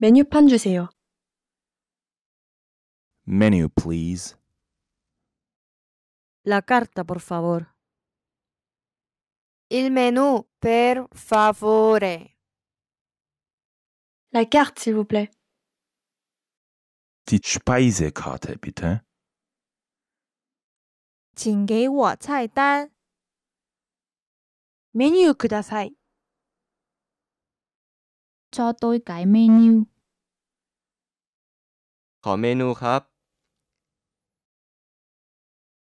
Menu, 주세요. Menu, please. La carta, por favor. Il menu, per favore. La carte, s'il vous plaît. Die Speisekarte, bitte. ください。cho tôi cái menu ขอเมนูครับ